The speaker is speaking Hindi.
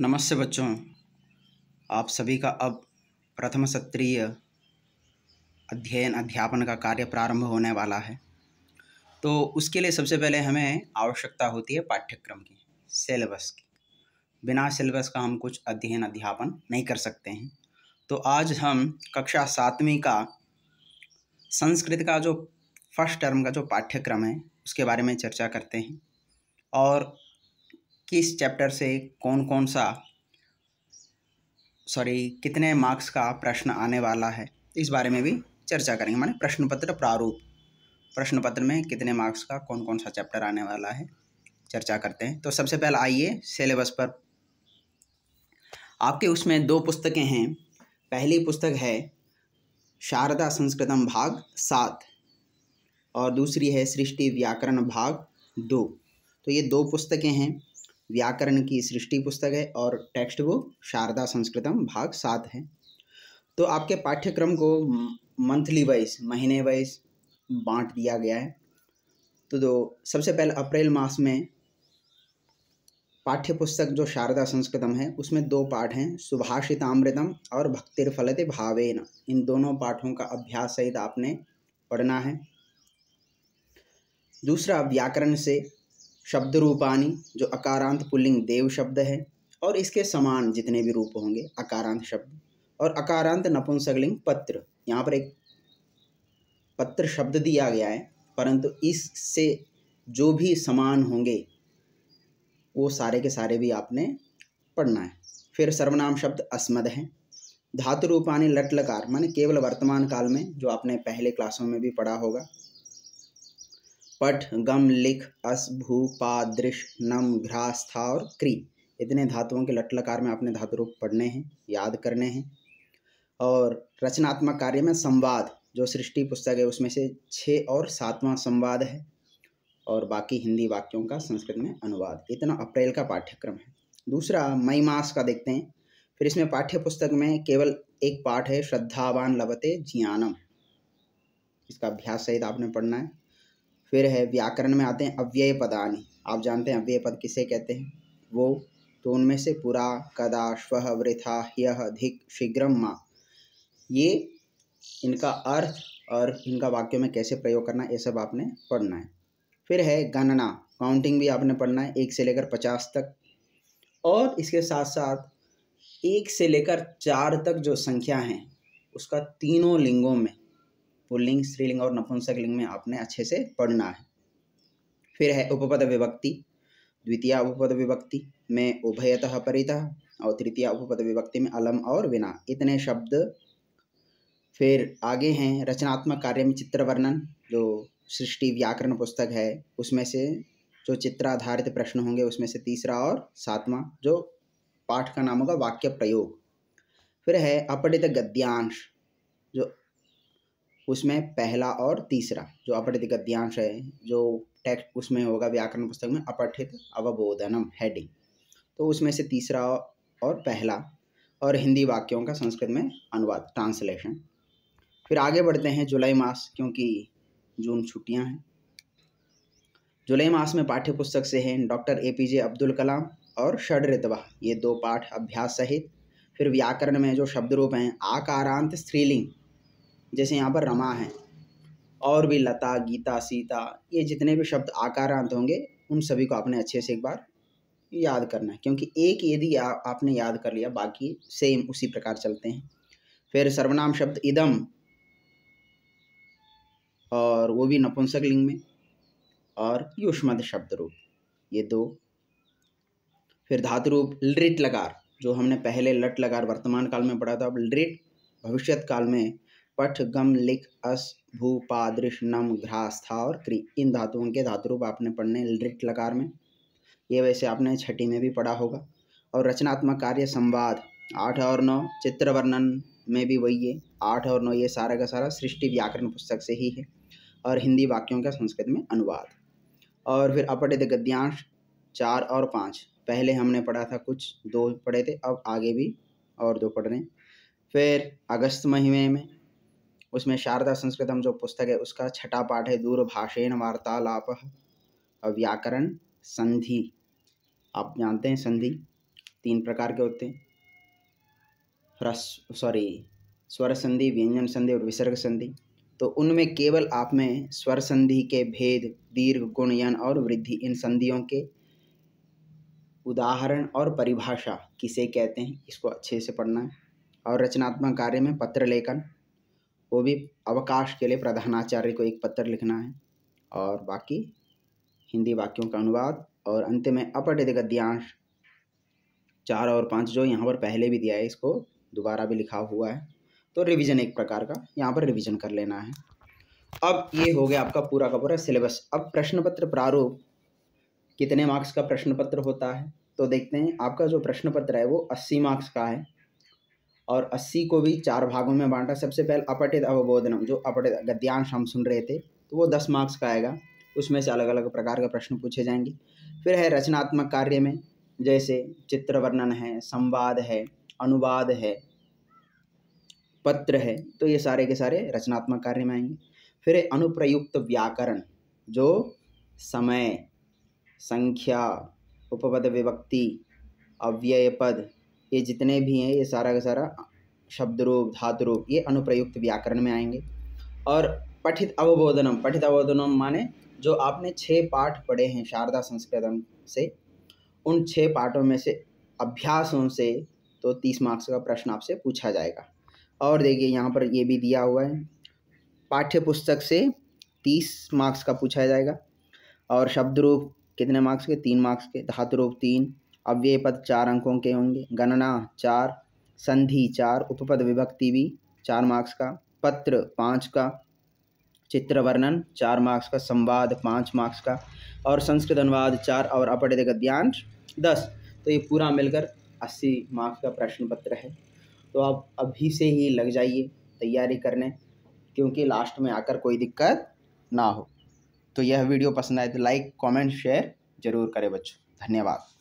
नमस्ते बच्चों आप सभी का अब प्रथम सत्रीय अध्ययन अध्यापन का कार्य प्रारंभ होने वाला है तो उसके लिए सबसे पहले हमें आवश्यकता होती है पाठ्यक्रम की सिलेबस की बिना सिलेबस का हम कुछ अध्ययन अध्यापन नहीं कर सकते हैं तो आज हम कक्षा सातवीं का संस्कृत का जो फर्स्ट टर्म का जो पाठ्यक्रम है उसके बारे में चर्चा करते हैं और किस चैप्टर से कौन कौन सा सॉरी कितने मार्क्स का प्रश्न आने वाला है इस बारे में भी चर्चा करेंगे माने प्रश्न पत्र प्रारूप प्रश्न पत्र में कितने मार्क्स का कौन कौन सा चैप्टर आने वाला है चर्चा करते हैं तो सबसे पहले आइए सिलेबस पर आपके उसमें दो पुस्तकें हैं पहली पुस्तक है शारदा संस्कृतम भाग सात और दूसरी है सृष्टि व्याकरण भाग दो तो ये दो पुस्तकें हैं व्याकरण की सृष्टि पुस्तक है और टेक्स्ट बुक शारदा संस्कृतम भाग सात है तो आपके पाठ्यक्रम को मंथली वाइज महीने वाइज बांट दिया गया है तो दो सबसे पहले अप्रैल मास में पाठ्य पुस्तक जो शारदा संस्कृतम है उसमें दो पाठ हैं सुभाषितामृतम और भक्तिर्फलते भावेन इन दोनों पाठों का अभ्यास सहित आपने पढ़ना है दूसरा व्याकरण से शब्द रूपानी जो अकारांत पुल्लिंग देव शब्द है और इसके समान जितने भी रूप होंगे अकारांत शब्द और अकारांत नपुंसकलिंग पत्र यहाँ पर एक पत्र शब्द दिया गया है परंतु इससे जो भी समान होंगे वो सारे के सारे भी आपने पढ़ना है फिर सर्वनाम शब्द अस्मद हैं धातु रूपानी लट लकार माने केवल वर्तमान काल में जो आपने पहले क्लासों में भी पढ़ा होगा पठ गम लिख अस भू पा दृश नम घ्रास्था और क्री इतने धातुओं के लटलकार में आपने धातु रूप पढ़ने हैं याद करने हैं और रचनात्मक कार्य में संवाद जो सृष्टि पुस्तक है उसमें से छः और सातवां संवाद है और बाकी हिंदी वाक्यों का संस्कृत में अनुवाद इतना अप्रैल का पाठ्यक्रम है दूसरा मई मास का देखते हैं फिर इसमें पाठ्य पुस्तक में केवल एक पाठ है श्रद्धावान लवते ज्ञानम इसका अभ्यास सहित आपने पढ़ना है फिर है व्याकरण में आते हैं अव्यय पदानि आप जानते हैं अव्यय पद किसे कहते हैं वो तो उनमें से पुरा कदा श्व वृथा ह्य धिक शीघ्रम माँ ये इनका अर्थ और इनका वाक्यों में कैसे प्रयोग करना ये सब आपने पढ़ना है फिर है गणना काउंटिंग भी आपने पढ़ना है एक से लेकर पचास तक और इसके साथ साथ एक से लेकर चार तक जो संख्या हैं उसका तीनों लिंगों में पुल्लिंग स्त्रीलिंग और नपुंसक लिंग में आपने अच्छे से पढ़ना है फिर है उपपद विभक्ति द्वितीय उपपद विभक्ति में उभयतः परितः और तृतीय उपपद विभक्ति में अलम और विना इतने शब्द फिर आगे हैं रचनात्मक कार्य में चित्र वर्णन जो सृष्टि व्याकरण पुस्तक है उसमें से जो चित्र आधारित प्रश्न होंगे उसमें से तीसरा और सातवां जो पाठ का नाम होगा वाक्य प्रयोग फिर है अपठित गद्यांश जो उसमें पहला और तीसरा जो अपठित गद्यांश है जो टेक्स्ट उसमें होगा व्याकरण पुस्तक में अपठित अवबोधनम हेडिंग तो उसमें से तीसरा और पहला और हिंदी वाक्यों का संस्कृत में अनुवाद ट्रांसलेशन फिर आगे बढ़ते हैं जुलाई मास क्योंकि जून छुट्टियां हैं जुलाई मास में पाठ्य पुस्तक से हैं doctor A P J Abdul Kalam और षड ऋतवा ये दो पाठ अभ्यास सहित फिर व्याकरण में जो शब्द रूप हैं आकारांत स्त्रीलिंग जैसे यहाँ पर रमा है और भी लता गीता सीता ये जितने भी शब्द आकारांत होंगे उन सभी को आपने अच्छे से एक बार याद करना है क्योंकि एक यदि या, आपने याद कर लिया बाकी सेम उसी प्रकार चलते हैं फिर सर्वनाम शब्द इदम और वो भी नपुंसक लिंग में और युष्मद शब्द रूप ये दो फिर धातु रूप लृट लगार जो हमने पहले लट लगार वर्तमान काल में पढ़ा था अब लृट भविष्यत काल में पठ गम लिख अस भू पादृश नम घ्रास था और क्री इन धातुओं के धातु रूप आपने पढ़ने लिट लकार में ये वैसे आपने छठी में भी पढ़ा होगा और रचनात्मक कार्य संवाद आठ और नौ चित्र वर्णन में भी वही है आठ और नौ ये सारा का सारा सृष्टि व्याकरण पुस्तक से ही है और हिंदी वाक्यों का संस्कृत में अनुवाद और फिर अपठित गद्यांश चार और पाँच पहले हमने पढ़ा था कुछ दो पढ़े थे अब आगे भी और दो पढ़ रहे हैं फिर अगस्त महीने में उसमें शारदा संस्कृतम जो पुस्तक है उसका छठा पाठ है दूरभाषेण वार्तालाप व्याकरण संधि आप जानते हैं संधि तीन प्रकार के होते हैं रस सॉरी स्वर संधि व्यंजन संधि और विसर्ग संधि तो उनमें केवल आप में स्वर संधि के भेद दीर्घ गुणयन और वृद्धि इन संधियों के उदाहरण और परिभाषा किसे कहते हैं इसको अच्छे से पढ़ना है और रचनात्मक कार्य में पत्र लेखन वो भी अवकाश के लिए प्रधानाचार्य को एक पत्र लिखना है और बाकी हिंदी वाक्यों का अनुवाद और अंत में अपटित गद्यांश चार और पाँच जो यहाँ पर पहले भी दिया है इसको दोबारा भी लिखा हुआ है तो रिवीजन एक प्रकार का यहाँ पर रिवीजन कर लेना है अब ये हो गया आपका पूरा का पूरा सिलेबस अब प्रश्न पत्र प्रारूप कितने मार्क्स का प्रश्न पत्र होता है तो देखते हैं आपका जो प्रश्न पत्र है वो अस्सी मार्क्स का है और अस्सी को भी चार भागों में बांटा सबसे पहले अपटित अवबोधनम जो अपटित गद्यांश हम सुन रहे थे तो वो दस मार्क्स का आएगा उसमें से अलग अलग प्रकार के प्रश्न पूछे जाएंगे फिर है रचनात्मक कार्य में जैसे चित्र वर्णन है संवाद है अनुवाद है पत्र है तो ये सारे के सारे रचनात्मक कार्य में आएंगे फिर है अनुप्रयुक्त व्याकरण जो समय संख्या उपपद विभक्ति अव्यय पद ये जितने भी हैं ये सारा का सारा शब्द रूप धातु रूप ये अनुप्रयुक्त व्याकरण में आएंगे और पठित अवबोधनम पठित अवबोधनम माने जो आपने छः पाठ पढ़े हैं शारदा संस्कृतम से उन छः पाठों में से अभ्यासों से तो तीस मार्क्स का प्रश्न आपसे पूछा जाएगा और देखिए यहाँ पर ये भी दिया हुआ है पाठ्य पुस्तक से तीस मार्क्स का पूछा जाएगा और शब्द रूप कितने मार्क्स के तीन मार्क्स के धातु रूप तीन अव्यय पद चार अंकों के होंगे गणना चार संधि चार उपपद विभक्ति भी चार मार्क्स का पत्र पाँच का चित्र वर्णन चार मार्क्स का संवाद पाँच मार्क्स का और संस्कृत अनुवाद चार और अपठित गद्यांश दस तो ये पूरा मिलकर अस्सी मार्क्स का प्रश्न पत्र है तो आप अभी से ही लग जाइए तैयारी करने क्योंकि लास्ट में आकर कोई दिक्कत ना हो तो यह वीडियो पसंद आए तो लाइक कमेंट शेयर ज़रूर करें बच्चों धन्यवाद